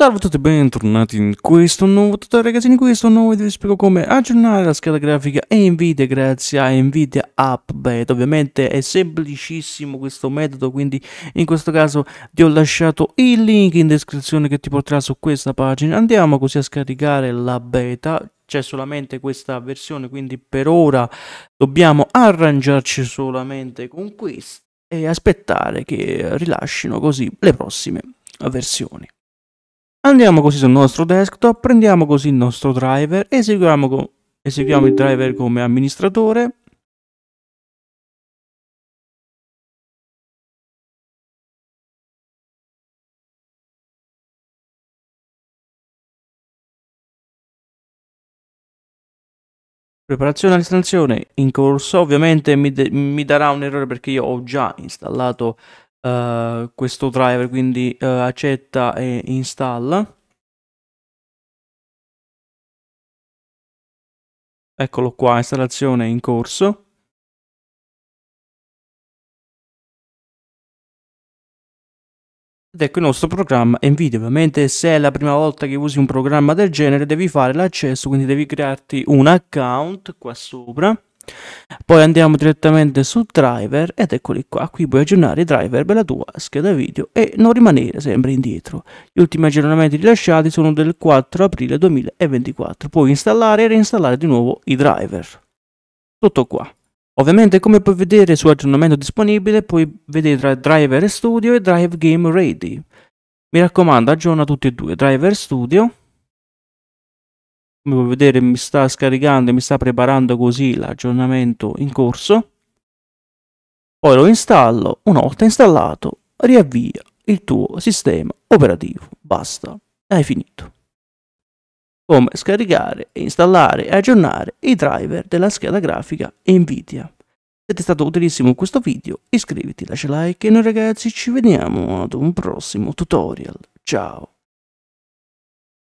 Salve a tutti e bentornati in questo nuovo tutorial ragazzi, in questo nuovo video vi spiego come aggiornare la scheda grafica Nvidia grazie a Nvidia Update ovviamente è semplicissimo questo metodo quindi in questo caso ti ho lasciato il link in descrizione che ti porterà su questa pagina andiamo così a scaricare la beta c'è solamente questa versione quindi per ora dobbiamo arrangiarci solamente con questa e aspettare che rilascino così le prossime versioni Andiamo così sul nostro desktop, prendiamo così il nostro driver, eseguiamo, eseguiamo il driver come amministratore. Preparazione all'installazione in corso, ovviamente mi, mi, darà un errore perché io ho già installato uh, questo driver, quindi uh, accetta e installa. Eccolo qua, installazione in corso. Ed ecco il nostro programma NVIDIA. Ovviamente se è la prima volta che usi un programma del genere devi fare l'accesso, quindi devi crearti un account qua sopra. Poi andiamo direttamente su driver ed eccoli qua, qui puoi aggiornare i driver per la tua scheda video e non rimanere sempre indietro. Gli ultimi aggiornamenti rilasciati sono del 4 aprile 2024, puoi installare e reinstallare di nuovo i driver. Tutto qua. Ovviamente come puoi vedere su aggiornamento disponibile puoi vedere tra Driver Studio e Drive Game Ready. Mi raccomando aggiorna tutti e due, Driver Studio come puoi vedere mi sta scaricando e mi sta preparando così l'aggiornamento in corso poi lo installo una volta installato riavvia il tuo sistema operativo basta hai finito come scaricare installare e aggiornare i driver della scheda grafica Nvidia se ti è stato utilissimo questo video iscriviti lascia like e noi ragazzi ci vediamo ad un prossimo tutorial ciao